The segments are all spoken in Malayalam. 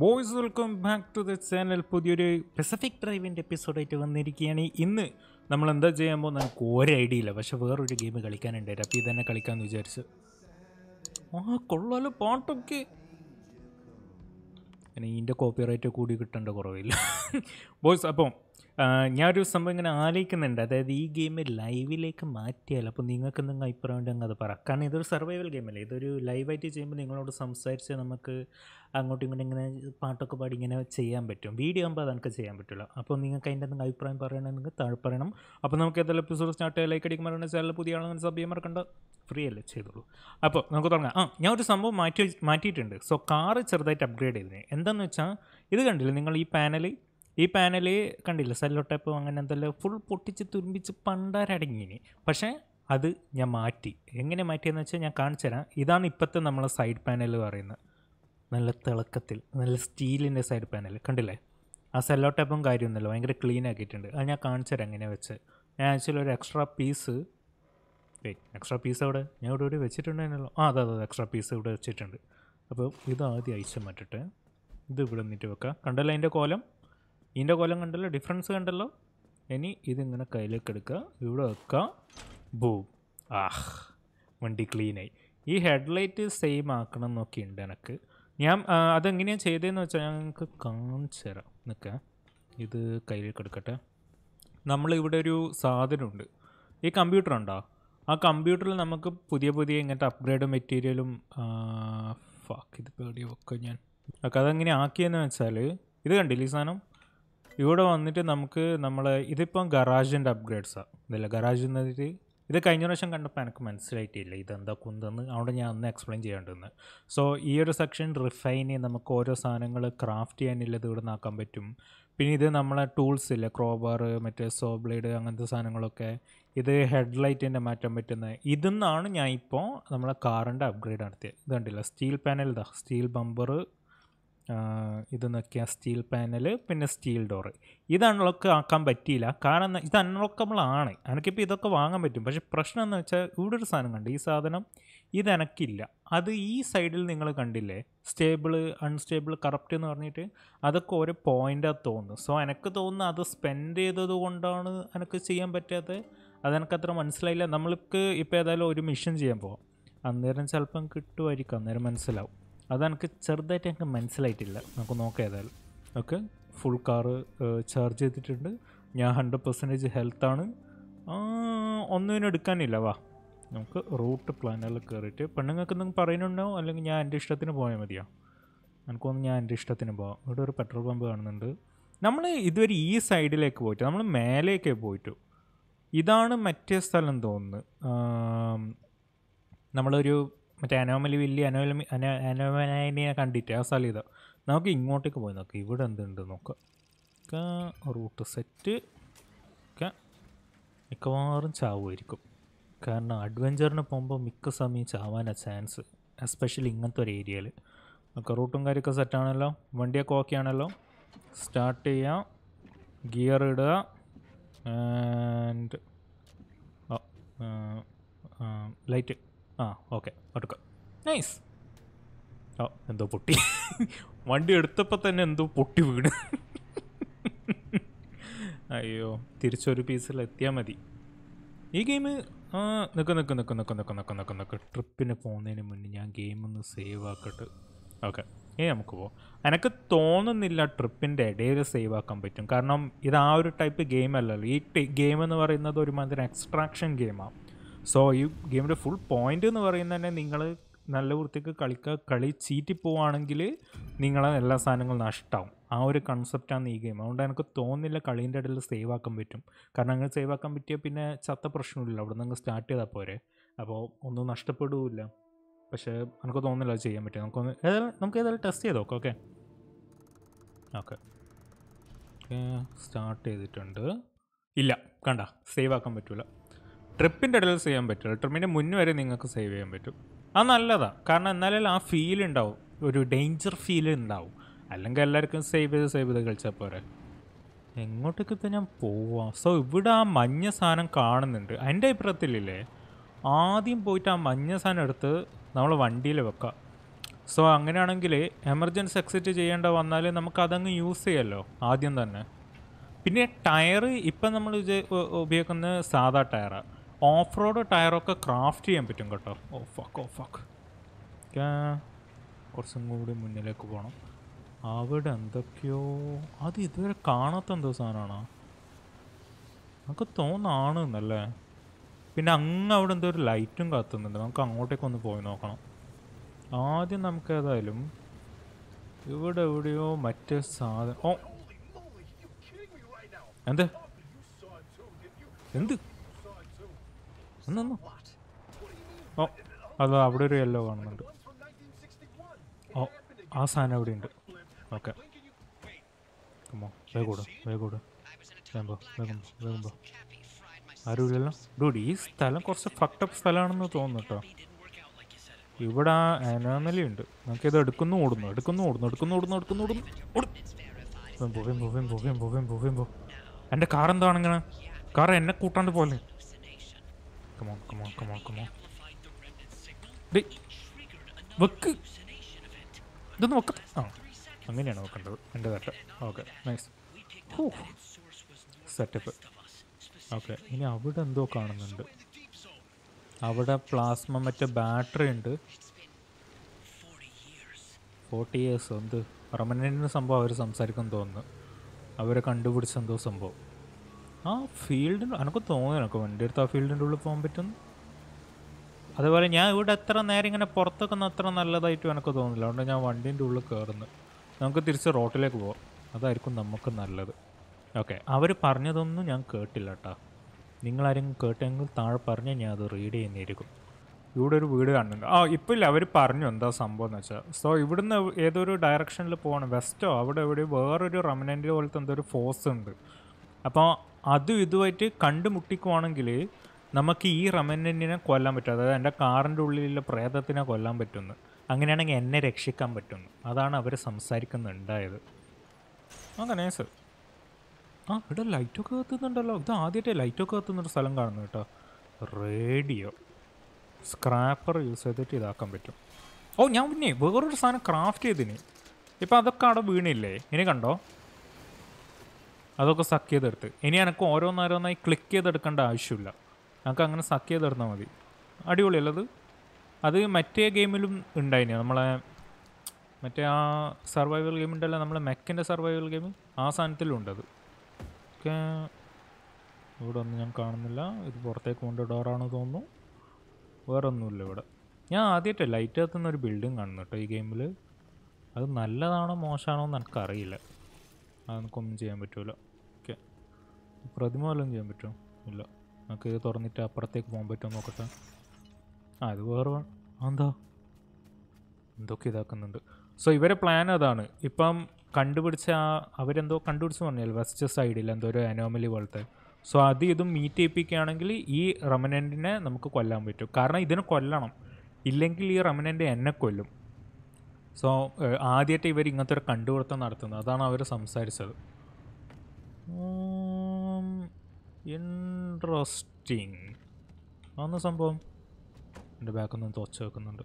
Boys welcome back to the channel പുതിയൊരു പെസഫിക് ഡ്രൈവിൻ്റെ എപ്പിസോഡായിട്ട് വന്നിരിക്കുകയാണ് ഇന്ന് നമ്മൾ എന്താ ചെയ്യാൻ പോകുന്നത് നമുക്ക് ഒരു ഐഡിയ ഇല്ല പക്ഷെ വേറൊരു ഗെയിം കളിക്കാനുണ്ടായിരുന്നു അപ്പോൾ ഇതന്നെ കളിക്കാമെന്ന് വിചാരിച്ചു ആ കൊള്ളാലോ പാട്ടൊക്കെ ഇതിൻ്റെ കോപ്പിറൈറ്റ് കൂടി കിട്ടേണ്ട കുറവില്ല ബോയ്സ് അപ്പം ഞാനൊരു സംഭവം ഇങ്ങനെ ആലോചിക്കുന്നുണ്ട് അതായത് ഈ ഗെയിം ലൈവിലേക്ക് മാറ്റിയാൽ അപ്പോൾ നിങ്ങൾക്ക് നിങ്ങൾ അഭിപ്രായം ഉണ്ടെങ്കിൽ അത് പറയാം കാരണം ഇതൊരു സർവൈവൽ ഗെയിമല്ലേ ഇതൊരു ലൈവായിട്ട് ചെയ്യുമ്പോൾ നിങ്ങളോട് സംസാരിച്ച് നമുക്ക് അങ്ങോട്ടും ഇങ്ങോട്ടും ഇങ്ങനെ പാട്ടൊക്കെ പാടി ഇങ്ങനെ ചെയ്യാൻ പറ്റും വീഡിയോ ആകുമ്പോൾ അതൊക്കെ ചെയ്യാൻ പറ്റില്ല അപ്പോൾ നിങ്ങൾക്ക് അതിൻ്റെ എന്തെങ്കിലും അഭിപ്രായം പറയണമെന്ന് താഴെ പറയണം അപ്പോൾ നമുക്ക് ഏതെല്ലാം എപ്പിസോഡ് സ്റ്റാർട്ട് ലൈക്ക് അടിക്കുമ്പോൾ ചാനൽ പുതിയ ആളെന്ന് സബ് ചെയ്യാൻ മറക്കണ്ട ഫ്രീ അല്ലേ ചെയ്തോളൂ അപ്പോൾ നമുക്ക് തുടങ്ങാം ആ ഞാൻ ഒരു സംഭവം മാറ്റി മാറ്റിയിട്ടുണ്ട് സോ കാറ് ചെറുതായിട്ട് അപ്ഗ്രേഡ് ചെയ്തിന് എന്താണെന്ന് വെച്ചാൽ ഇത് കണ്ടില്ല നിങ്ങൾ ഈ പാനൽ ഈ പാനല് കണ്ടില്ല സെല്ലോ അങ്ങനെ എന്തെല്ലാം ഫുൾ പൊട്ടിച്ച് തുരുമ്പിച്ച് പണ്ടാരടങ്ങി പക്ഷേ അത് ഞാൻ മാറ്റി എങ്ങനെ മാറ്റിയെന്ന് വെച്ചാൽ ഞാൻ കാണിച്ചുതരാം ഇതാണ് ഇപ്പോഴത്തെ നമ്മളെ സൈഡ് പാനൽ പറയുന്നത് നല്ല തിളക്കത്തിൽ നല്ല സ്റ്റീലിൻ്റെ സൈഡ് പാനൽ കണ്ടില്ലേ ആ സെല്ലോ ടൈപ്പും കാര്യമൊന്നുമില്ല ഭയങ്കര ക്ലീൻ ആക്കിയിട്ടുണ്ട് അത് ഞാൻ കാണിച്ചുതരാം എങ്ങനെ വെച്ച് ഞാൻ ആക്ച്വലി ഒരു എക്സ്ട്രാ പീസ് എക്സ്ട്രാ പീസ് അവിടെ ഞാൻ ഇവിടെ ഇവിടെ വെച്ചിട്ടുണ്ടായിരുന്നല്ലോ ആ അതെ അതെ എക്സ്ട്രാ പീസ് ഇവിടെ വെച്ചിട്ടുണ്ട് അപ്പോൾ ഇത് ആദ്യം അയച്ചു മാറ്റിട്ട് ഇത് ഇവിടെ നിന്നിട്ട് വെക്കാം കണ്ടല്ലോ അതിൻ്റെ കോലം ഇതിൻ്റെ കൊലം കണ്ടല്ലോ ഡിഫറൻസ് കണ്ടല്ലോ ഇനി ഇതിങ്ങനെ കയ്യിലേക്ക് എടുക്കുക ഇവിടെ വെക്കുക ബൂ ആഹ് വണ്ടി ക്ലീനായി ഈ ഹെഡ്ലൈറ്റ് സെയിം ആക്കണം എന്നൊക്കെ ഉണ്ട് എനിക്ക് ഞാൻ അതെങ്ങനെയാണ് ചെയ്തതെന്ന് വെച്ചാൽ ഞങ്ങൾക്ക് കാണിച്ചു തരാം നിൽക്കുക ഇത് കയ്യിലേക്ക് എടുക്കട്ടെ നമ്മളിവിടെ ഒരു സാധനമുണ്ട് ഈ കമ്പ്യൂട്ടർ ഉണ്ടോ ആ കമ്പ്യൂട്ടറിൽ നമുക്ക് പുതിയ പുതിയ ഇങ്ങനത്തെ അപ്ഗ്രേഡ് മെറ്റീരിയലും ഫാക്ക് ഇത് പേടിയൊക്കെ ഞാൻ ഒക്കെ അതെങ്ങനെ ആക്കിയെന്ന് വെച്ചാൽ ഇത് കണ്ടില്ല ഈ സാധനം ഇവിടെ വന്നിട്ട് നമുക്ക് നമ്മൾ ഇതിപ്പം ഗറാജിൻ്റെ അപ്ഗ്രേഡ്സാണ് ഇതല്ല ഗറാജ് എന്നിട്ട് ഇത് കഴിഞ്ഞ പ്രാവശ്യം കണ്ടപ്പോൾ എനിക്ക് മനസ്സിലായിട്ടില്ല ഇതെന്താ കുന്തെന്ന് അവിടെ ഞാൻ അന്ന് എക്സ്പ്ലെയിൻ ചെയ്യാണ്ടെന്ന് സോ ഈ ഒരു സെക്ഷൻ റിഫൈൻ ചെയ്ത് നമുക്ക് ഓരോ സാധനങ്ങൾ ക്രാഫ്റ്റ് ചെയ്യാനുള്ളത് ഇവിടെ നിന്നാക്കാൻ പറ്റും പിന്നെ ഇത് നമ്മളെ ടൂൾസ് ഇല്ലേ ക്രോബാർ മറ്റേ സോ ബ്ലേഡ് അങ്ങനത്തെ സാധനങ്ങളൊക്കെ ഇത് ഹെഡ് ലൈറ്റിൻ്റെ മാറ്റാൻ പറ്റുന്നത് ഇതിൽ നിന്നാണ് ഞാൻ ഇപ്പോൾ നമ്മളെ കാറിൻ്റെ അപ്ഗ്രേഡ് നടത്തിയത് ഇത് കണ്ടില്ല സ്റ്റീൽ പാനൽ ഇതാ സ്റ്റീൽ ബമ്പർ ഇത് നോക്കിയ സ്റ്റീൽ പാനൽ പിന്നെ സ്റ്റീൽ ഡോറ് ഇത് അൺലോക്ക് ആക്കാൻ പറ്റിയില്ല കാരണം ഇത് അൺലോക്കബിൾ ആണ് എനിക്കിപ്പോൾ ഇതൊക്കെ വാങ്ങാൻ പറ്റും പക്ഷേ പ്രശ്നം എന്ന് വെച്ചാൽ ഇവിടെ ഒരു സാധനം കണ്ട് ഈ സാധനം ഇത് എനക്കില്ല അത് ഈ സൈഡിൽ നിങ്ങൾ കണ്ടില്ലേ സ്റ്റേബിൾ അൺസ്റ്റേബിൾ കറപ്റ്റ് എന്ന് പറഞ്ഞിട്ട് അതൊക്കെ ഒരു പോയിൻ്റാണ് തോന്നുന്നു സോ എനിക്ക് തോന്നുന്നു അത് സ്പെൻഡ് ചെയ്തത് കൊണ്ടാണ് എനിക്ക് ചെയ്യാൻ പറ്റാത്തത് അതെനിക്കത്ര മനസ്സിലായില്ല നമ്മൾക്ക് ഇപ്പോൾ ഏതായാലും ഒരു മിഷൻ ചെയ്യാൻ പോവാം അന്നേരം ചിലപ്പം കിട്ടുമായിരിക്കും അന്നേരം മനസ്സിലാവും അതെനിക്ക് ചെറുതായിട്ട് എനിക്ക് മനസ്സിലായിട്ടില്ല നമുക്ക് നോക്കാം ഏതായാലും ഓക്കെ ഫുൾ കാറ് ചാർജ് ചെയ്തിട്ടുണ്ട് ഞാൻ ഹൺഡ്രഡ് പെർസെൻറ്റേജ് ഹെൽത്താണ് ഒന്നും എടുക്കാനില്ല വാ നമുക്ക് റൂട്ട് പ്ലാനറിൽ കയറിയിട്ട് പെണ്ണുങ്ങൾക്ക് എന്തെങ്കിലും പറയുന്നുണ്ടോ അല്ലെങ്കിൽ ഞാൻ എൻ്റെ ഇഷ്ടത്തിന് പോയാൽ മതിയോ എനിക്കൊന്ന് ഞാൻ എൻ്റെ ഇഷ്ടത്തിന് പോവാം ഇവിടെ ഒരു പെട്രോൾ പമ്പ് കാണുന്നുണ്ട് നമ്മൾ ഇതുവരെ ഈ സൈഡിലേക്ക് പോയിട്ട് നമ്മൾ മേലേക്ക് പോയിട്ടു ഇതാണ് മറ്റേ സ്ഥലം തോന്നുന്നത് നമ്മളൊരു മറ്റേ അനോമലി വലിയ അനോലമി അനോ അനോമലിനെ കണ്ടിട്ട് ആ സ്ഥലം ഇതാ നമുക്ക് ഇങ്ങോട്ടേക്ക് പോയി നോക്കാം ഇവിടെ എന്തുണ്ട് നോക്കാം റൂട്ട് സെറ്റ് മിക്കവാറും ചാവുമായിരിക്കും കാരണം അഡ്വഞ്ചറിന് പോകുമ്പോൾ മിക്ക സമയം ചാവാനാ ചാൻസ് എസ്പെഷ്യലി ഇങ്ങനത്തെ ഒരു ഏരിയയിൽ നമുക്ക് റൂട്ടും കാര്യമൊക്കെ സെറ്റാണല്ലോ വണ്ടിയൊക്കെ ഓക്കെ ആണല്ലോ സ്റ്റാർട്ട് ചെയ്യാം ഗിയർ ഇടുക ആൻഡ് ലൈറ്റ് ആ ഓക്കെ എടുക്കാം നൈസ് ഓ എന്തോ പൊട്ടി വണ്ടി എടുത്തപ്പോൾ തന്നെ എന്തോ പൊട്ടി വീണ് അയ്യോ തിരിച്ചൊരു പീസിൽ എത്തിയാൽ മതി ഈ ഗെയിം ആ നിൽക്കും നിൽക്കും നിൽക്കും നിൽക്കും നിൽക്കും നിൽക്കും നിൽക്കും നിൽക്കും ട്രിപ്പിന് പോകുന്നതിന് മുന്നേ ഞാൻ ഗെയിം ഒന്ന് സേവ് ആക്കട്ടെ ഓക്കെ ഏ നമുക്ക് പോവാം എനിക്ക് തോന്നുന്നില്ല ട്രിപ്പിൻ്റെ ഇടയിൽ സേവ് ആക്കാൻ പറ്റും കാരണം ഇത് ആ ഒരു ടൈപ്പ് ഗെയിം അല്ലല്ലോ ഈ ഗെയിം എന്ന് പറയുന്നത് ഒരുമാതിരി എക്സ്ട്രാക്ഷൻ ഗെയിമാണ് സോ ഈ ഗെയിമിൻ്റെ ഫുൾ പോയിന്റ് എന്ന് പറയുന്നത് തന്നെ നിങ്ങൾ നല്ല വൃത്തിക്ക് കളിക്കുക കളി ചീറ്റി പോവുകയാണെങ്കിൽ നിങ്ങളെ എല്ലാ സാധനങ്ങളും നഷ്ടമാവും ആ ഒരു കൺസെപ്റ്റാണ് ഈ ഗെയിം അതുകൊണ്ട് എനിക്ക് തോന്നുന്നില്ല കളീൻ്റെ ഇടയിൽ സേവ് ആക്കാൻ പറ്റും കാരണം അങ്ങനെ സേവ് ആക്കാൻ പറ്റിയാൽ പിന്നെ ചത്ത പ്രശ്നമില്ല അവിടെ നിന്ന് സ്റ്റാർട്ട് ചെയ്താൽ പോരെ അപ്പോൾ ഒന്നും നഷ്ടപ്പെടുകയില്ല പക്ഷേ എനിക്ക് തോന്നുന്നില്ല അത് ചെയ്യാൻ പറ്റും നമുക്കൊന്ന് ഏതായാലും നമുക്ക് ഏതായാലും ടെസ്റ്റ് ചെയ്ത് നോക്കാം ഓക്കെ ഓക്കെ സ്റ്റാർട്ട് ചെയ്തിട്ടുണ്ട് ഇല്ല കണ്ട സേവ് ആക്കാൻ പറ്റില്ല ട്രിപ്പിൻ്റെ ഇടയിൽ ചെയ്യാൻ പറ്റില്ല ട്രിപ്പിൻ്റെ മുന്നേ വരെ നിങ്ങൾക്ക് സേവ് ചെയ്യാൻ പറ്റും അത് നല്ലതാണ് കാരണം എന്നാലും ആ ഫീൽ ഉണ്ടാവും ഒരു ഡേഞ്ചർ ഫീൽ ഉണ്ടാവും അല്ലെങ്കിൽ എല്ലാവർക്കും സേവ് ചെയ്ത് സേവ് ചെയ്ത് കളിച്ചാൽ പോരെ എങ്ങോട്ടേക്ക് ഞാൻ പോവാം സോ ഇവിടെ ആ മഞ്ഞ സാധനം കാണുന്നുണ്ട് എൻ്റെ അഭിപ്രായത്തിലില്ലേ ആദ്യം പോയിട്ട് ആ മഞ്ഞ സാധനം എടുത്ത് നമ്മൾ വണ്ടിയിൽ വെക്കാം സോ അങ്ങനെയാണെങ്കിൽ എമർജൻസി എക്സിറ്റ് ചെയ്യേണ്ട വന്നാൽ നമുക്ക് അതങ്ങ് യൂസ് ചെയ്യാമല്ലോ ആദ്യം തന്നെ പിന്നെ ടയർ ഇപ്പം നമ്മൾ ഉപയോഗിക്കുന്ന സാധാ ടയറാണ് ഓഫ് റോഡ് ടയറൊക്കെ ക്രാഫ്റ്റ് ചെയ്യാൻ പറ്റും കേട്ടോ ഓ ഫക്ക് ഓ ഫക്ക് കുറച്ചും കൂടി മുന്നിലേക്ക് പോകണം അവിടെ എന്തൊക്കെയോ അത് ഇതുവരെ കാണാത്ത എന്തോ സാധനമാണോ നമുക്ക് തോന്നാണ് എന്നല്ലേ പിന്നെ അങ്ങ് അവിടെ എന്തോ ഒരു ലൈറ്റും കത്തുന്നുണ്ട് നമുക്ക് അങ്ങോട്ടേക്കൊന്ന് പോയി നോക്കണം ആദ്യം നമുക്ക് ഏതായാലും ഇവിടെ എവിടെയോ മറ്റേ സാധനം ഓ എന്ത് എന്ത് നിന്നു ഓ അത് അവിടെ ഒരു യെല്ലോ കാണുന്നുണ്ട് ഓ ആ സാധനം അവിടെ ഉണ്ട് ഓക്കെ കമോ വേഗം വേഗം ആരുമില്ലല്ലോ ഡൂഡ് ഈ സ്ഥലം കുറച്ച് ഫക്ടപ്പ് സ്ഥലമാണെന്ന് തോന്നുന്നു കേട്ടോ ഇവിടെ അനാമലിയുണ്ട് ഇത് എടുക്കുന്നു ഓടുന്നു എടുക്കുന്നു ഓടുന്നു എടുക്കുന്നു ഓടുന്നു എടുക്കുന്നു ഓടുന്നു വെമ്പോ വെമ്പോ വെമ്പോ വെമ്പോ വെമ്പോ വെമ്പോ എൻ്റെ കാർ എന്താണെങ്കിൽ കാർ എന്നെ കൂട്ടാണ്ട് പോലെ come on, come on, come on, come on. ഡേ വെക്ക് ഇതൊന്ന് വെക്ക ആ അങ്ങനെയാണ് വെക്കേണ്ടത് എൻ്റെ തട്ട് ഓക്കെ നൈസ് സെറ്റപ്പ് ഓക്കെ ഇനി അവിടെ എന്തോ കാണുന്നുണ്ട് അവിടെ പ്ലാസ്മ മറ്റേ ബാറ്ററി ഉണ്ട് ഫോർട്ടി ഇയേഴ്സ് എന്ത് പെർമനൻറ്റിന് സംഭവം അവർ സംസാരിക്കാൻ തോന്നുന്നു അവരെ കണ്ടുപിടിച്ച എന്തോ സംഭവം ആ ഫീൽഡിൻ്റെ എനിക്ക് തോന്നുന്നു എനിക്ക് വണ്ടി എടുത്ത് ആ ഫീൽഡിൻ്റെ ഉള്ളിൽ പോകാൻ പറ്റും അതേപോലെ ഞാൻ ഇവിടെ എത്ര നേരം ഇങ്ങനെ പുറത്തൊക്കെ അത്ര നല്ലതായിട്ടും എനിക്ക് തോന്നുന്നില്ല അതുകൊണ്ട് ഞാൻ വണ്ടീൻ്റെ ഉള്ളിൽ കയറുന്നു നമുക്ക് തിരിച്ച് റോട്ടിലേക്ക് പോകാം അതായിരിക്കും നമുക്ക് നല്ലത് ഓക്കെ അവർ പറഞ്ഞതൊന്നും ഞാൻ കേട്ടില്ല കേട്ടോ നിങ്ങളാരെങ്കിലും കേട്ടെങ്കിൽ താഴെ പറഞ്ഞാൽ ഞാൻ അത് റീഡ് ചെയ്യുന്നതായിരിക്കും ഇവിടെ ഒരു വീട് കാണുന്നുണ്ട് ആ ഇപ്പോൾ ഇല്ല അവർ പറഞ്ഞു എന്താ സംഭവം എന്ന് വെച്ചാൽ സോ ഇവിടുന്ന് ഏതൊരു ഡയറക്ഷനിൽ പോകണം വെസ്റ്റോ അവിടെ എവിടെയോ വേറൊരു റമനൻ്റ് പോലത്തെ എന്തോ ഒരു ഫോഴ്സ് ഉണ്ട് അപ്പോൾ അതും ഇതുമായിട്ട് കണ്ടുമുട്ടിക്കുവാണെങ്കിൽ നമുക്ക് ഈ റമനന്റിനെ കൊല്ലാൻ പറ്റും അതായത് എൻ്റെ കാറിൻ്റെ ഉള്ളിലുള്ള പ്രേതത്തിനെ കൊല്ലാൻ പറ്റുന്നു അങ്ങനെയാണെങ്കിൽ എന്നെ രക്ഷിക്കാൻ പറ്റുന്നു അതാണ് അവർ സംസാരിക്കുന്നുണ്ടായത് അങ്ങനെ സർ ആ ഇവിടെ ലൈറ്റൊക്കെ കത്തുന്നുണ്ടല്ലോ ഇത് ആദ്യത്തെ ലൈറ്റൊക്കെ കത്തുന്നൊരു സ്ഥലം കാണുന്നു കേട്ടോ റേഡിയോ സ്ക്രാപ്പർ യൂസ് ചെയ്തിട്ട് ഇതാക്കാൻ പറ്റും ഓ ഞാൻ പിന്നെ വേറൊരു സാധനം ക്രാഫ്റ്റ് ചെയ്തിന് ഇപ്പം അതൊക്കെ അവിടെ വീണില്ലേ ഇനി കണ്ടോ അതൊക്കെ സക്ക് ചെയ്തെടുത്ത് ഇനി എനിക്ക് ഓരോന്നോരോന്നായി ക്ലിക്ക് ചെയ്തെടുക്കേണ്ട ആവശ്യമില്ല നമുക്ക് അങ്ങനെ സക്ക് ചെയ്തെടുത്താൽ മതി അടിപൊളിയല്ലത് അത് മറ്റേ ഗെയിമിലും ഉണ്ടായിന് നമ്മളെ മറ്റേ ആ സർവൈവൽ ഉണ്ടല്ലോ നമ്മളെ മെക്കിൻ്റെ സർവൈവൽ ഗെയിം ആ സാധനത്തിലും ഉണ്ടത് ഓക്കെ ഇവിടെ ഒന്നും ഞാൻ കാണുന്നില്ല ഇത് പുറത്തേക്ക് കൊണ്ട് ഡോറാണ് തോന്നുന്നു വേറെ ഒന്നുമില്ല ഇവിടെ ഞാൻ ആദ്യമായിട്ട് ലൈറ്റ് എത്തുന്ന ഒരു ബിൽഡിങ് കാണുന്നു കേട്ടോ ഈ ഗെയിമിൽ അത് നല്ലതാണോ മോശമാണോ എന്ന് എനിക്കറിയില്ല അതൊന്നും ചെയ്യാൻ പറ്റുമല്ലോ പ്രതിമ വല്ലതും ചെയ്യാൻ പറ്റുമോ ഇല്ല നമുക്ക് ഇത് തുറന്നിട്ട് അപ്പുറത്തേക്ക് പോകാൻ പറ്റുമോ നോക്കട്ടെ ആ ഇത് വേറെ എന്താ എന്തൊക്കെ ഇതാക്കുന്നുണ്ട് സോ ഇവരെ പ്ലാൻ അതാണ് ഇപ്പം കണ്ടുപിടിച്ച ആ അവരെന്തോ കണ്ടുപിടിച്ച് പറഞ്ഞാൽ വെസ്റ്റ് സൈഡിൽ എന്തോ ഒരു അനോമലി പോലത്തെ സോ അത് ഇതും മീറ്റ് ചെയ്യിപ്പിക്കുകയാണെങ്കിൽ ഈ റമനൻറ്റിനെ നമുക്ക് കൊല്ലാൻ പറ്റും കാരണം ഇതിനെ കൊല്ലണം ഇല്ലെങ്കിൽ ഈ റമനൻ്റ് എന്നെ കൊല്ലും സോ ആദ്യമായിട്ട് ഇവർ ഇങ്ങനത്തെ ഒരു കണ്ടുപിടുത്തം നടത്തുന്നത് അതാണ് അവർ സംസാരിച്ചത് ഇൻട്രസ്റ്റിങ് അതൊന്ന് സംഭവം എൻ്റെ ബാക്കൊന്നും തുറച്ച് വെക്കുന്നുണ്ട്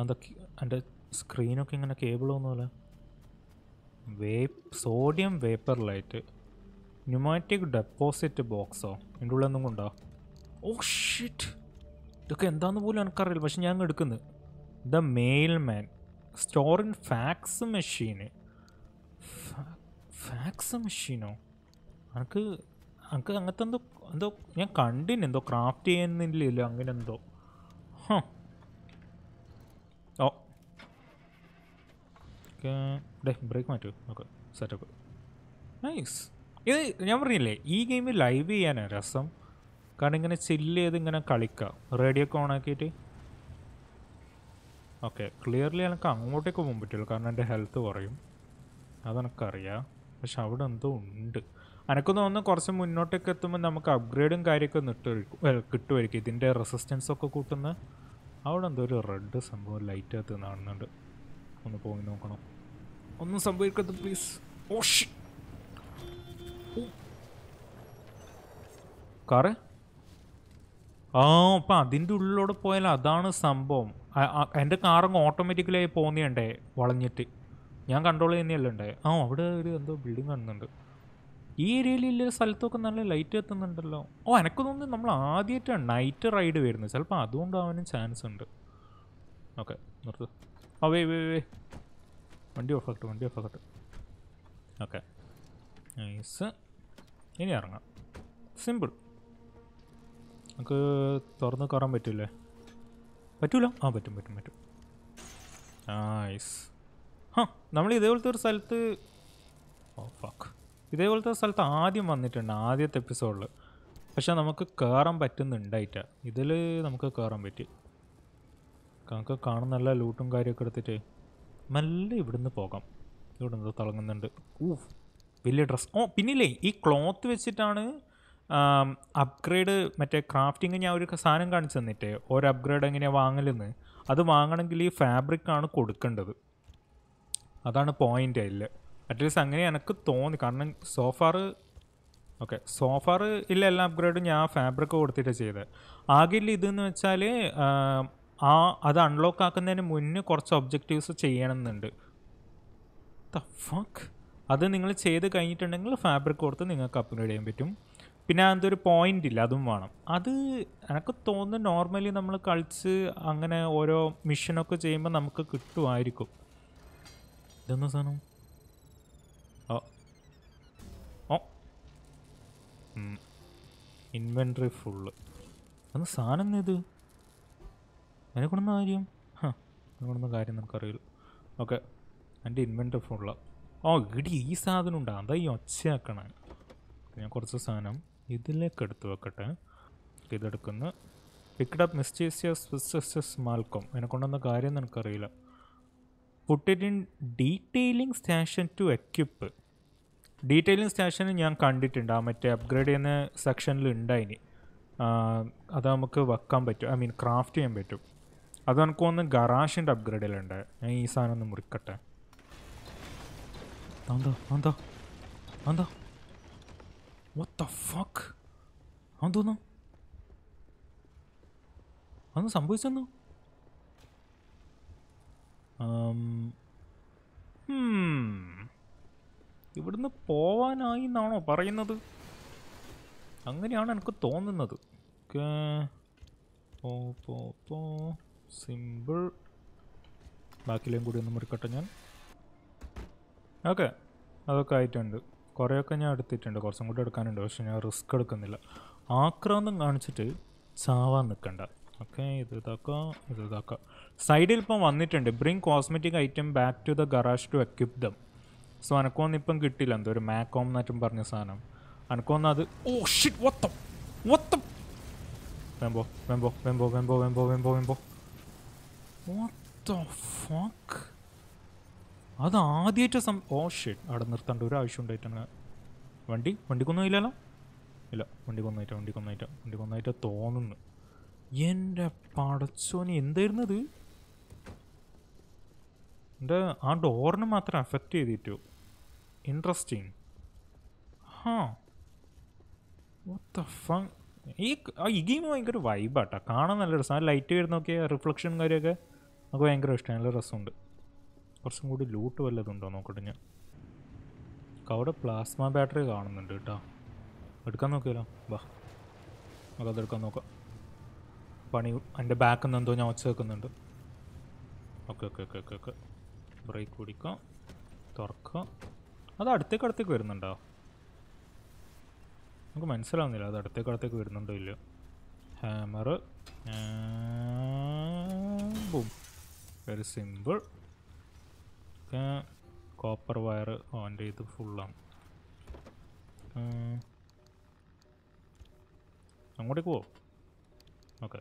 അതൊക്കെ എൻ്റെ സ്ക്രീനൊക്കെ ഇങ്ങനെ കേബിളൊന്നുമല്ല വേപ്പ് sodium vapour light pneumatic deposit ബോക്സോ എൻ്റെ ഉള്ളിൽ ഒന്നും കൊണ്ടോ ഓ ഷിറ്റ് ഇതൊക്കെ എന്താന്ന് പോലും എനിക്കറിയില്ല പക്ഷെ ഞാൻ എടുക്കുന്നത് ദ മെയിൽ മാൻ സ്റ്റോറിൻ ഫാക്സ് മെഷീന് ഫാക്സ് മെഷീനോ എനിക്ക് എനിക്ക് അങ്ങനത്തെ എന്തോ എന്തോ ഞാൻ കണ്ടിന് എന്തോ ക്രാഫ്റ്റ് ചെയ്യുന്നില്ലല്ലോ അങ്ങനെ എന്തോ ഓ ഡേ ബ്രേക്ക് മാറ്റൂ ഓക്കെ സെറ്റപ്പ് നൈസ് ഇത് ഞാൻ പറഞ്ഞില്ലേ ഈ ഗെയിം ലൈവ് ചെയ്യാനാണ് രസം കാരണം ഇങ്ങനെ ചില്ല് ചെയ്ത് ഇങ്ങനെ കളിക്കാം റേഡിയോ ഒക്കെ ഓണാക്കിയിട്ട് ഓക്കെ ക്ലിയർലി എനിക്ക് അങ്ങോട്ടേക്ക് പോകാൻ പറ്റുള്ളൂ കാരണം എൻ്റെ ഹെൽത്ത് കുറയും അതെനിക്കറിയാം പക്ഷെ അവിടെ എന്തോ ഉണ്ട് അനക്ക് തോന്നുന്നു കുറച്ച് മുന്നോട്ടൊക്കെ എത്തുമ്പോൾ നമുക്ക് അപ്ഗ്രേഡും കാര്യമൊക്കെ നിട്ടുമായിരിക്കും കിട്ടുമായിരിക്കും ഇതിൻ്റെ റെസിസ്റ്റൻസ് ഒക്കെ കൂട്ടുന്ന അവിടെ എന്തോ ഒരു റെഡ് സംഭവം ലൈറ്റ് അകത്ത് കാണുന്നുണ്ട് ഒന്ന് പോയി നോക്കണം ഒന്നും സംഭവിക്കരുത് പ്ലീസ് ഓഷ് oh, oh. കാറ് ആ അപ്പം അതിൻ്റെ ഉള്ളിലൂടെ പോയാൽ അതാണ് സംഭവം എൻ്റെ കാറങ്ങ് ഓട്ടോമാറ്റിക്കലായി പോകുന്നുണ്ടേ വളഞ്ഞിട്ട് ഞാൻ കൺട്രോൾ ചെയ്യുന്നതല്ലേ ഉണ്ടേ ആ അവിടെ ഒരു എന്തോ ബിൽഡിംഗ് കാണുന്നുണ്ട് ഈ ഏരിയയിൽ ഇല്ലൊരു സ്ഥലത്തൊക്കെ നല്ല ലൈറ്റ് എത്തുന്നുണ്ടല്ലോ ഓ എനക്ക് തോന്നുന്നു നമ്മൾ ആദ്യമായിട്ടാണ് നൈറ്റ് റൈഡ് വരുന്നത് ചിലപ്പോൾ അതുകൊണ്ടാവാനും ചാൻസ് ഉണ്ട് ഓക്കെ നിർത്തു ആ വേ വേ വേ വണ്ടി ഓഫാക്കട്ടെ വണ്ടി ഓഫാക്കട്ടെ ഓക്കെ നൈസ് ഇനി ഇറങ്ങാം സിമ്പിൾ നമുക്ക് തുറന്ന് കയറാൻ പറ്റില്ലേ പറ്റൂല ആ പറ്റും പറ്റും പറ്റും നൈസ് ആ നമ്മൾ ഇതേപോലത്തെ ഒരു സ്ഥലത്ത് ഓ ഫക്ക് ഇതേപോലത്തെ സ്ഥലത്ത് ആദ്യം വന്നിട്ടുണ്ട് ആദ്യത്തെ എപ്പിസോഡിൽ പക്ഷെ നമുക്ക് കയറാൻ പറ്റുന്നുണ്ടായിട്ട ഇതിൽ നമുക്ക് കയറാൻ പറ്റി നമുക്ക് കാണുന്നല്ല ലൂട്ടും കാര്യമൊക്കെ എടുത്തിട്ട് മെല്ലെ ഇവിടുന്ന് പോകാം ഇവിടെ നിന്ന് തിളങ്ങുന്നുണ്ട് ഊഫ് വലിയ ഡ്രസ്സ് ഓ പിന്നില്ലേ ഈ ക്ലോത്ത് വെച്ചിട്ടാണ് അപ്ഗ്രേഡ് മറ്റേ ക്രാഫ്റ്റിങ് ഞാൻ ഒരു സാധനം കാണിച്ചു തന്നിട്ടേ ഓരോ അപ്ഗ്രേഡ് എങ്ങനെയാണ് വാങ്ങലെന്ന് അത് വാങ്ങണമെങ്കിൽ ഈ ഫാബ്രിക് ആണ് കൊടുക്കേണ്ടത് അതാണ് പോയിൻ്റ് അല്ലേ അറ്റ്ലീസ്റ്റ് അങ്ങനെ എനിക്ക് തോന്നി കാരണം സോഫാർ ഓക്കെ സോഫാർ ഇല്ല എല്ലാ അപ്ഗ്രേഡും ഞാൻ ഫാബ്രിക് കൊടുത്തിട്ടാണ് ചെയ്തത് ആകില്ല ഇതെന്ന് വെച്ചാൽ ആ അത് അൺലോക്ക് ആക്കുന്നതിന് മുന്നേ കുറച്ച് ഒബ്ജക്റ്റീവ്സ് ചെയ്യണമെന്നുണ്ട് ഫക്ക് അത് നിങ്ങൾ ചെയ്ത് കഴിഞ്ഞിട്ടുണ്ടെങ്കിൽ ഫാബ്രിക് കൊടുത്ത് നിങ്ങൾക്ക് അപ്ഗ്രേഡ് ചെയ്യാൻ പറ്റും പിന്നെ അതിൻ്റെ ഒരു പോയിന്റ് ഇല്ല അതും വേണം അത് എനിക്ക് തോന്നുന്നു നോർമലി നമ്മൾ കളിച്ച് അങ്ങനെ ഓരോ മിഷനൊക്കെ ചെയ്യുമ്പോൾ നമുക്ക് കിട്ടുമായിരിക്കും ഇതെന്താ സാധനം ഓ ഓ ഇൻവെൻട്രി ഫുള്ള് അന്ന് സാധനം ഇത് അതിനെ കൊണ്ടുവന്ന കാര്യം ഹാ അതിനെ കൊണ്ടുവന്ന കാര്യം നമുക്കറിയില്ല ഓക്കെ എൻ്റെ ഇൻവെൻട്രി ഫുള്ള് ഓ ഇടി ഈ സാധനം ഉണ്ട് അതാ ഈ ഒച്ചയാക്കണേ ഞാൻ കുറച്ച് സാധനം ഇതിലേക്ക് എടുത്തു വെക്കട്ടെ ഇതെടുക്കുന്നു picked up mysterious mister Malcolm എന്നെ കൊണ്ടുവന്ന കാര്യം എനിക്കറിയില്ല putting in detailing station to equip detailing സ്റ്റേഷനിൽ ഞാൻ കണ്ടിട്ടുണ്ട് ആ മറ്റേ അപ്ഗ്രേഡ് ചെയ്യുന്ന സെക്ഷനിൽ ഉണ്ടായിന് അത് നമുക്ക് വെക്കാൻ പറ്റും ഐ മീൻ ക്രാഫ്റ്റ് ചെയ്യാൻ പറ്റും അത് നമുക്ക് ഒന്ന് ഗറാഷിൻ്റെ അപ്ഗ്രേഡിലുണ്ട് ഞാൻ ഈ സാധനം ഒന്ന് മുറിക്കട്ടെ എന്താ എന്താ സംഭവിച്ചെന്നോ ഇവിടുന്ന് പോവാനായി എന്നാണോ പറയുന്നത് അങ്ങനെയാണ് എനിക്ക് തോന്നുന്നത് സിമ്പിൾ ബാക്കിലേയും കൂടി ഒന്ന് മുറിക്കട്ടെ ഞാൻ ഓക്കെ അതൊക്കെ ആയിട്ടുണ്ട് കുറേയൊക്കെ ഞാൻ എടുത്തിട്ടുണ്ട് കുറച്ചും കൂടി എടുക്കാനുണ്ട് പക്ഷെ ഞാൻ റിസ്ക് എടുക്കുന്നില്ല ആക്രാന്തം കാണിച്ചിട്ട് ചാവാൻ നിൽക്കണ്ട ഓക്കെ ഇത് ഇതാക്കാം ഇത് ഇതാക്കാം സൈഡിൽ ഇപ്പം വന്നിട്ടുണ്ട് bring cosmetic item back to the garage to equip them so അനക്കൊന്നും ഇപ്പം കിട്ടില്ല എന്തോ ഒരു മാക്കോം എന്നിട്ടും പറഞ്ഞ സാധനം അനക്കൊന്നും അത് ഓ ഷിറ്റ് വത്തം വത്തം വെമ്പോ വെമ്പോ വെമ്പോ വെമ്പോ വെമ്പോ വെമ്പോ വെമ്പോ ഫക്ക് അത് ആദ്യമായിട്ട് സം ഓ oh, ഷിറ്റ് അവിടെ നിർത്തേണ്ട ഒരു ആവശ്യം ഉണ്ടായിട്ടാണ് വണ്ടി കൊന്നും ഇല്ലല്ലോ ഇല്ല വണ്ടി കൊന്നായിട്ടാ വണ്ടി കൊന്നായിട്ടാ വണ്ടി കൊന്നായിട്ടാ തോന്നുന്നു എൻ്റെ പടച്ചോന് എന്തായിരുന്നത് എൻ്റെ ആ ഡോറിന് മാത്രം എഫക്റ്റ് ചെയ്തിട്ടു ഇൻട്രസ്റ്റിംഗ് ഹാ ഫങ് ഈ ഈ ഗെയിം ഭയങ്കര വൈബാട്ടോ കാണാൻ നല്ല രസം ലൈറ്റ് വരുന്നൊക്കെ റിഫ്ലക്ഷൻ കാര്യമൊക്കെ നമുക്ക് ഭയങ്കര ഇഷ്ടം നല്ല രസമുണ്ട് കുറച്ചും കൂടി ലൂട്ട് വല്ലതുണ്ടോ നോക്കട്ടെ ഞാൻ അവിടെ പ്ലാസ്മ ബാറ്ററി കാണുന്നുണ്ട് കേട്ടോ എടുക്കാൻ നോക്കിയല്ലോ വാ എടുക്കാൻ നോക്കാം പണി എൻ്റെ ബാക്കിൽ നിന്ന് എന്തോ ഞാൻ ഒച്ച വെക്കുന്നുണ്ട് okay okay okay okay okay break കുടിക്കാം തുറക്കാം അത് അടുത്തേക്ക് അടുത്തേക്ക് വരുന്നുണ്ടോ നമുക്ക് മനസ്സിലാവുന്നില്ല അത് അടുത്തേക്ക് അടുത്തേക്ക് വരുന്നുണ്ടോ ഇല്ല hammer boom very simple copper wire ഓൻ്റെ ഇത് ഫുള്ളാണ് അങ്ങോട്ടേക്ക് പോവും ഓക്കെ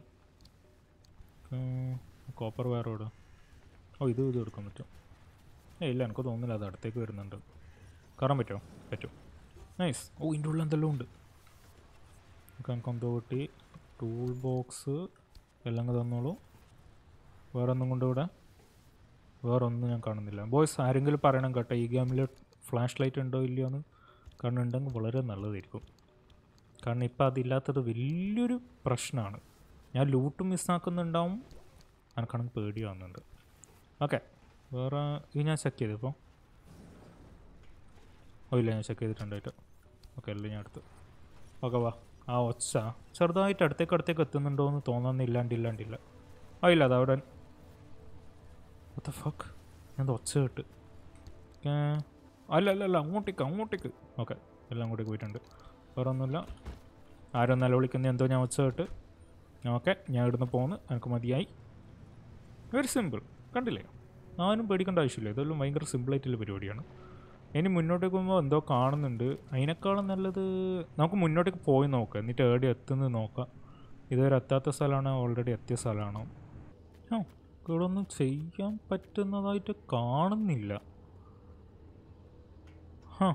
കോപ്പർ വയർ ഓ ഇത് ഇത് എടുക്കാൻ പറ്റും ഏ ഇല്ല എനിക്ക് തോന്നുന്നില്ല അത് അടുത്തേക്ക് വരുന്നുണ്ട് കയറാൻ പറ്റുമോ നൈസ് ഓ ഇതിൻ്റെ ഉള്ളിൽ എന്തെല്ലാം ഉണ്ട് കമ്പൗട്ടി ടൂൾ ബോക്സ് എല്ലാം തന്നോളൂ വേറെ ഒന്നും കൊണ്ട് ഇവിടെ വേറെ ഒന്നും ഞാൻ കാണുന്നില്ല ബോയ്സ് ആരെങ്കിലും പറയണം കേട്ടോ ഈ ഗെയിമിൽ ഫ്ലാഷ് ലൈറ്റ് ഉണ്ടോ ഇല്ലയോ എന്ന് കാണുന്നുണ്ടെങ്കിൽ വളരെ നല്ലതായിരിക്കും കാരണം ഇപ്പം അതില്ലാത്തത് വലിയൊരു പ്രശ്നമാണ് ഞാൻ ലൂട്ട് മിസ്സാക്കുന്നുണ്ടാവും എനിക്കാണെങ്കിൽ പേടിയാവുന്നുണ്ട് ഓക്കെ വേറെ ഇത് ഞാൻ ചെക്ക് ചെയ്തിപ്പോൾ ഓ ഇല്ല ഞാൻ ചെക്ക് ചെയ്തിട്ടുണ്ടായിട്ട് ഓക്കെ എല്ലാം ഞാൻ എടുത്തു ഓക്കെ വാ ആ ഒച്ച ചെറുതായിട്ട് അടുത്തേക്ക് അടുത്തേക്ക് എത്തുന്നുണ്ടോ എന്ന് തോന്നുന്നില്ലാണ്ട് ഇല്ലാണ്ടില്ല ആ ഇല്ല അത് അവിടെ ഫക്ക് ഞാൻ ഒച്ച കിട്ട് അല്ല അല്ല അല്ല അങ്ങോട്ടേക്ക് അങ്ങോട്ടേക്ക് ഓക്കെ എല്ലാം അങ്ങോട്ടേക്ക് പോയിട്ടുണ്ട് വേറെ ഒന്നുമില്ല ആരോ വിളിക്കുന്ന എന്തോ ഞാൻ ഒച്ച കിട്ട് ഓക്കെ ഞാൻ ഇവിടുന്ന് പോകുന്നു എനിക്ക് മതിയായി വെരി സിമ്പിൾ കണ്ടില്ലേ ആരും പേടിക്കേണ്ട ആവശ്യമില്ല ഇതെല്ലാം ഭയങ്കര സിമ്പിളായിട്ടുള്ള പരിപാടിയാണ് ഇനി മുന്നോട്ടേക്ക് പോകുമ്പോൾ എന്തോ കാണുന്നുണ്ട് അതിനേക്കാളും നല്ലത് നമുക്ക് മുന്നോട്ടേക്ക് പോയി നോക്കാം എന്നിട്ട് ഏടി എത്തുന്നത് നോക്കാം ഇതുവരെ എത്താത്ത സ്ഥലമാണ് ഓൾറെഡി എത്തിയ സ്ഥലമാണ് ആ ഇവിടെ ഒന്നും ചെയ്യാൻ പറ്റുന്നതായിട്ട് കാണുന്നില്ല ഹാ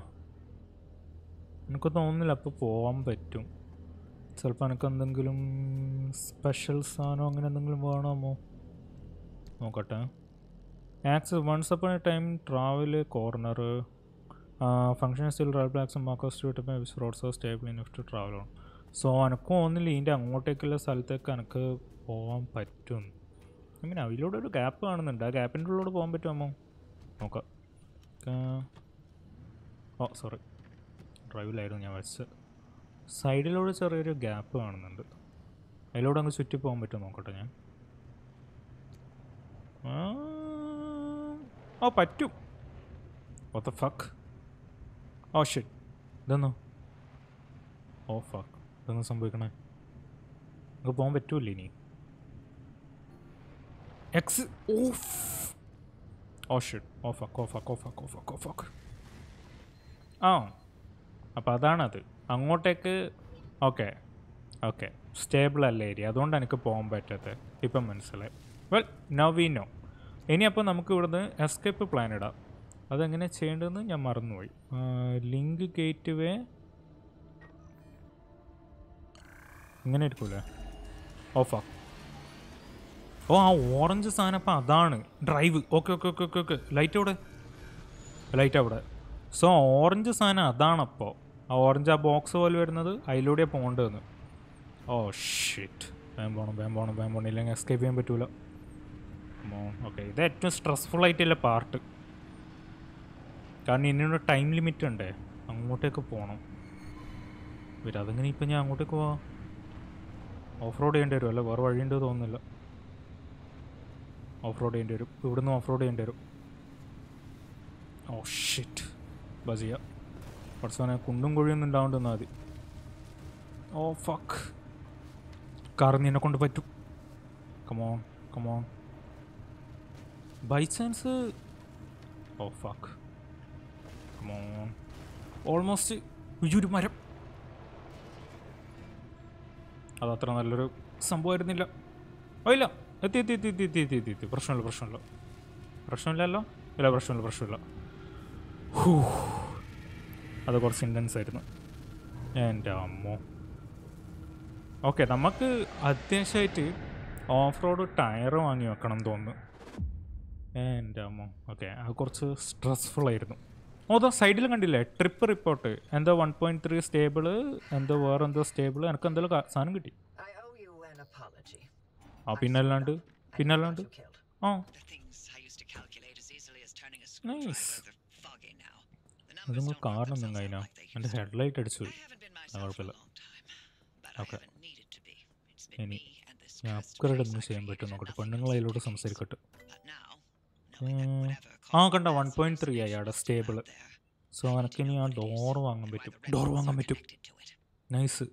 എനിക്ക് തോന്നുന്നില്ല അപ്പോൾ പോകാൻ പറ്റും ചിലപ്പോൾ എനിക്ക് എന്തെങ്കിലും സ്പെഷ്യൽ സാധനമോ അങ്ങനെ എന്തെങ്കിലും വേണമോ നോക്കട്ടെ ആക്സ് once upon a time travel corner function still road ബ്ലാക്സും സൊമാക്കോ സ്ട്രീറ്റ് വിസ് road so stable enough travel on so എനക്ക് തോന്നുന്നില്ല ഇതിൻ്റെ അങ്ങോട്ടേക്കുള്ള സ്ഥലത്തേക്ക് എനിക്ക് പോകാൻ പറ്റും ഐ മീൻ അതിലൂടെ ഒരു ഗ്യാപ്പ് കാണുന്നുണ്ട് ആ ഗ്യാപ്പിൻ്റെ ഉള്ളിലൂടെ പോകാൻ പറ്റുമോ നോക്കാം ഓ സോറി ഡ്രൈവിലായിരുന്നു ഞാൻ വെച്ച് സൈഡിലൂടെ ചെറിയൊരു ഗ്യാപ്പ് കാണുന്നുണ്ട് അതിലൂടെ അങ്ങ് ചുറ്റി പോകാൻ പറ്റുമോ നോക്കട്ടെ ഞാൻ ഓ പറ്റും oh fuck oh oh, shit ഇതെന്നോ ഓ ഫക്ക് ഇതെന്ന് സംഭവിക്കണേ നമുക്ക് പോകാൻ പറ്റൂല്ലേ ഇനി എക്സ് ഓഫ് oh shit oh fuck oh fuck oh fuck oh fuck oh fuck ആ അപ്പോൾ അതാണത് അങ്ങോട്ടേക്ക് ഓക്കെ ഓക്കെ സ്റ്റേബിൾ അല്ല ഏരിയ അതുകൊണ്ട് എനിക്ക് പോകാൻ പറ്റാത്തത് ഇപ്പം മനസ്സിലായി വെൽ നൗ വി നോ ഇനി അപ്പോൾ നമുക്ക് ഇവിടുന്ന് എസ്കേപ്പ് പ്ലാൻ ഇടാം അതെങ്ങനെ ചെയ്യേണ്ടതെന്ന് ഞാൻ മറന്നുപോയി ലിങ്ക് ഗേറ്റ് വേ ഇങ്ങനെ എടുക്കൂലേ ഓഫാ ഓ ആ ഓറഞ്ച് സാധനം അപ്പം അതാണ് drive okay okay okay okay okay light അവിടെ ലൈറ്റ് അവിടെ സോ ഓറഞ്ച് സാധനം അതാണപ്പോൾ ആ ഓറഞ്ച് ആ ബോക്സ് പോലെ വരുന്നത് അതിലൂടെ പോകേണ്ടതെന്ന് ഓ ഷിറ്റ് വേം പോകണം വേം പോകണം വേം പോകണം ഇല്ലെങ്കിൽ എസ്കേപ്പ് ചെയ്യാൻ പറ്റൂല ഓക്കെ ഇത് ഏറ്റവും സ്ട്രെസ്ഫുൾ ആയിട്ടുള്ള പാർട്ട് കാരണം എന്നോട് ടൈം ലിമിറ്റ് ഉണ്ട് അങ്ങോട്ടേക്ക് പോകണം അതെങ്ങനെ ഇപ്പം ഞാൻ അങ്ങോട്ടേക്ക് പോവാം ഓഫ് റോഡ് ചെയ്യേണ്ടി വരും അല്ലേ വേറെ വഴിയുണ്ട് തോന്നുന്നില്ല ഓഫ് റോഡ് ചെയ്യേണ്ടി വരും ഇവിടുന്ന് ഓഫ് റോഡ് ചെയ്യേണ്ടി വരും ഓ ഷിറ്റ് ബസ് ചെയ്യാം പഠിച്ചവനെ കുണ്ടും കുഴിയൊന്നും വന്നാൽ മതി ഓ ഫക്ക് കാറിന് എന്നെ കൊണ്ട് പറ്റും come on come on by chance oh fuck almost ഒരു മരം അത് അത്ര നല്ലൊരു സംഭവമായിരുന്നില്ല ഓ ഇല്ല എത്തി എത്തി എത്തി എത്തി എത്തി എത്തി എത്തി എത്തി പ്രശ്നമില്ല പ്രശ്നമില്ല പ്രശ്നമില്ലല്ലോ ഇല്ല പ്രശ്നമില്ല പ്രശ്നമില്ല ഹൂ അത് കുറച്ച് ഇൻറ്റൻസ് ആയിരുന്നു എൻ്റെ അമ്മോ ഓക്കെ നമുക്ക് അത്യാവശ്യമായിട്ട് ഓഫ് റോഡ് ടയർ വാങ്ങി വെക്കണം തോന്നുന്നു എൻ്റെ അമ്മോ ഓക്കെ അത് കുറച്ച് സ്ട്രെസ്ഫുൾ ആയിരുന്നു മൊത്തം സൈഡിൽ കണ്ടില്ലേ ട്രിപ്പ് റിപ്പോർട്ട് എന്തോ വൺ പോയിന്റ് ത്രീ സ്റ്റേബിൾ എന്തോ വേറെ എന്തോ എനിക്ക് എന്തോ സാധനം കിട്ടി ആ പിന്നല്ലാണ്ട് പിന്നല്ലാണ്ട് ആ കാരണം നിങ്ങൾ അതിനാ എൻ്റെ ഹെഡ്ലൈറ്റ് അടിച്ചു കുഴപ്പമില്ല ഓക്കെ ഞാൻ അപ്ഗ്രേഡ് ഒന്നും ചെയ്യാൻ പറ്റും നോക്കട്ടെ പെണ്ണുങ്ങൾ അതിലോട്ട് സംസാരിക്കട്ടെ ആ കണ്ട വൺ പോയിന്റ് ത്രീ ആയി അവിടെ സ്റ്റേബിൾ സോ ഇനി ആ ഡോർ വാങ്ങാൻ പറ്റും ഡോർ വാങ്ങാൻ പറ്റും nice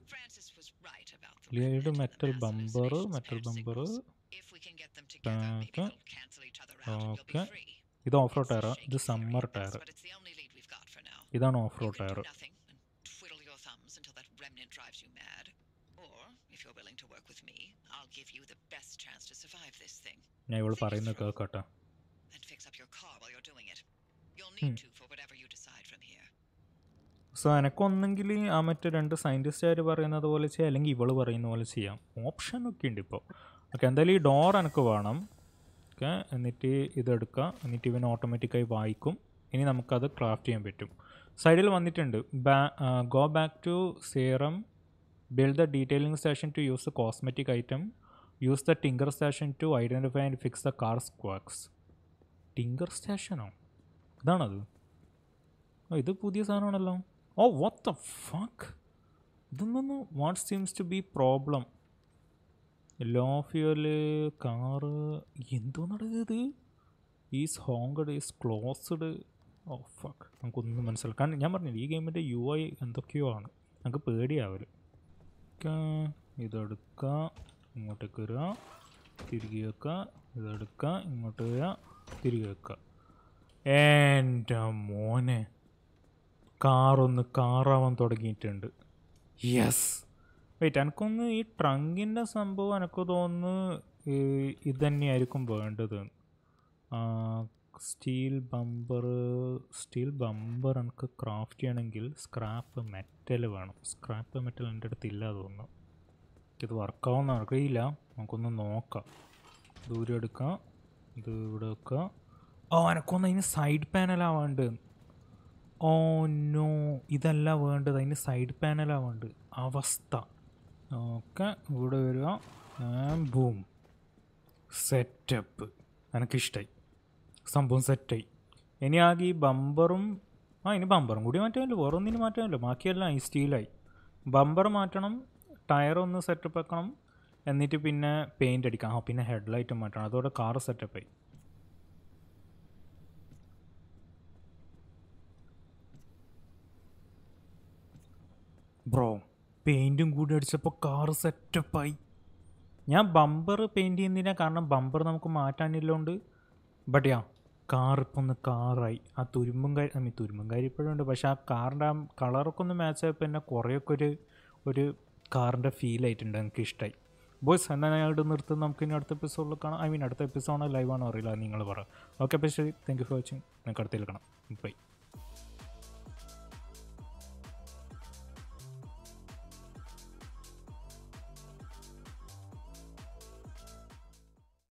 metal bumper metal bumper okay ഇത് ഓഫ് റോഡ് ടയർ ഇത് സമ്മർ ടയർ ഇതാണ് ഓഫ് റോഡ് ടയർ ഞാൻ ഇവള് പറയുന്നത് കേൾക്കട്ടെ സോ hmm. എനക്കൊന്നെങ്കിൽ ആ മറ്റേ രണ്ട് സയൻറ്റിസ്റ്റുകാർ പറയുന്നത് പോലെ ചെയ്യാം അല്ലെങ്കിൽ ഇവള് പറയുന്ന പോലെ ചെയ്യാം ഓപ്ഷൻ ഒക്കെ ഉണ്ട് ഇപ്പോൾ ഓക്കെ എന്തായാലും ഈ ഡോർ എനിക്ക് വേണം ഓക്കെ എന്നിട്ട് ഇതെടുക്കുക എന്നിട്ട് ഇവൻ ഓട്ടോമാറ്റിക്കായി വായിക്കും ഇനി നമുക്കത് ക്രാഫ്റ്റ് ചെയ്യാൻ പറ്റും സൈഡിൽ വന്നിട്ടുണ്ട് ബാ go back to serum build the detailing station to use the cosmetic item use the tinker station to identify and fix the car squeaks tinker സ്റ്റേഷനോ ഇതാണത് ഇത് പുതിയ സാധനമാണല്ലോ ഓ വാട്ട് ദ ഫക്ക് ഇതൊന്നും what seems to be problem low fuel car എന്തോന്നാണ് ഇത് is honked is closed oh fuck നമുക്കൊന്നും മനസ്സിലാക്കാൻ ഞാൻ പറഞ്ഞില്ല ഈ ഗെയിമിൻ്റെ യു ഐ എന്തൊക്കെയോ ആണ് നമുക്ക് പേടിയാവല് ഇതെടുക്കുക ഇങ്ങോട്ടേക്ക് വരിക തിരികെ വെക്കുക ഇതെടുക്കുക ഇങ്ങോട്ട് വരിക തിരികെ വെക്കുക എൻ്റെ മോനെ കാറൊന്ന് കാറാവാൻ തുടങ്ങിയിട്ടുണ്ട് യെസ് വെയിറ്റ് എനിക്കൊന്ന് ഈ ട്രങ്കിൻ്റെ സംഭവം എനിക്ക് തോന്നുന്നു ഇത് തന്നെയായിരിക്കും വേണ്ടത് സ്റ്റീൽ ബമ്പർ സ്റ്റീൽ ബമ്പർ എനിക്ക് ക്രാഫ്റ്റ് ചെയ്യണമെങ്കിൽ സ്ക്രാപ്പ് മെറ്റൽ വേണം സ്ക്രാപ്പ് മെറ്റൽ എൻ്റെ അടുത്ത് ഇല്ല തോന്നുന്നു എനിക്കിത് വർക്കാവുമെന്ന് അറിയില്ല നമുക്കൊന്ന് നോക്കാം ദൂരം എടുക്കാം ഇത് ഇവിടെ വെക്കാം ഓ എനക്കൊന്ന് അതിന് സൈഡ് പാനലാ വേണ്ട ഓ നോ ഇതല്ല വേണ്ടത് അതിന് സൈഡ് പാനലാ വേണ്ട അവസ്ഥ ഓക്കെ ഇവിടെ വരിക ബൂം സെറ്റപ്പ് എനിക്കിഷ്ടമായി സംഭവം സെറ്റായി ഇനി ആകെ ഈ ബമ്പറും ആ ഇനി ബമ്പറും കൂടി മാറ്റാമല്ലോ വേറെ ഒന്നിനും മാറ്റാമല്ലോ ബാക്കിയെല്ലാം ഈ സ്റ്റീലായി ബമ്പർ മാറ്റണം ടയർ ഒന്ന് സെറ്റപ്പ് ആക്കണം എന്നിട്ട് പിന്നെ പെയിൻ്റ് അടിക്കാം ആ പിന്നെ ഹെഡ്ലൈറ്റും മാറ്റണം അതോടെ കാർ സെറ്റപ്പായി ബ്രോ പെയിൻറ്റും കൂടി അടിച്ചപ്പോൾ കാറ് സെറ്റപ്പായി ഞാൻ ബമ്പർ പെയിൻറ്റ് ചെയ്യുന്നതിനാ കാരണം ബമ്പർ നമുക്ക് മാറ്റാനില്ലോണ്ട് ബട്ട് യാ കാറിപ്പോൾ ഒന്ന് കാറായി ആ തുരുമ്പും കാര്യം ഐ മീൻ തുരുമ്പും കാര്യം ഇപ്പോഴും ഉണ്ട് പക്ഷേ ആ കാറിൻ്റെ ആ കളറൊക്കെ ഒന്ന് മാച്ച് ആയപ്പോൾ എന്നെ കുറേയൊക്കെ ഒരു ഒരു കാറിൻ്റെ ആയിട്ടുണ്ട് എനിക്ക് ഇഷ്ടമായി ബോയ്സ് എന്നാൽ ഞങ്ങളുടെ ഇവിടെ നമുക്ക് ഇനി അടുത്ത എപ്പിസോഡിൽ കാണാം ഐ മീൻ അടുത്ത എപ്പിസോഡ് ലൈവാണോ അറിയില്ല നിങ്ങൾ പറ ഓക്കെ അപ്പോൾ ശരി താങ്ക് യു ഫോർ വാച്ചിങ് നിങ്ങൾക്ക് അടുത്തേക്ക് കാണാം ബൈ